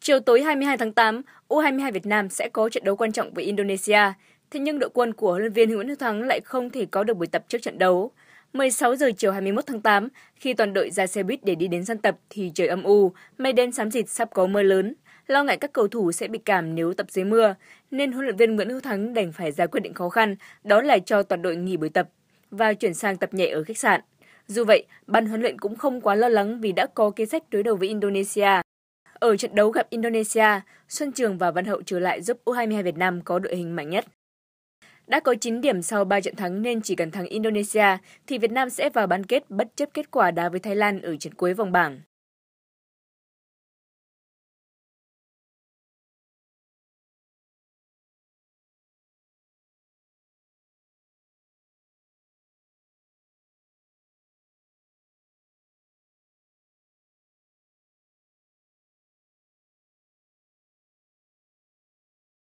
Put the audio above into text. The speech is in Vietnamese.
Chiều tối 22 tháng 8, U22 Việt Nam sẽ có trận đấu quan trọng với Indonesia. Thế nhưng đội quân của huấn luyện viên Nguyễn Hữu Thắng lại không thể có được buổi tập trước trận đấu. 16 giờ chiều 21 tháng 8, khi toàn đội ra xe buýt để đi đến sân tập thì trời âm u, mây đen xám xịt sắp có mưa lớn. Lo ngại các cầu thủ sẽ bị cảm nếu tập dưới mưa, nên huấn luyện viên Nguyễn Hữu Thắng đành phải ra quyết định khó khăn, đó là cho toàn đội nghỉ buổi tập và chuyển sang tập nhẹ ở khách sạn. Dù vậy, ban huấn luyện cũng không quá lo lắng vì đã có kế sách đối đầu với Indonesia. Ở trận đấu gặp Indonesia, Xuân Trường và Văn Hậu trở lại giúp U22 Việt Nam có đội hình mạnh nhất. Đã có 9 điểm sau 3 trận thắng nên chỉ cần thắng Indonesia thì Việt Nam sẽ vào bán kết bất chấp kết quả đá với Thái Lan ở trận cuối vòng bảng.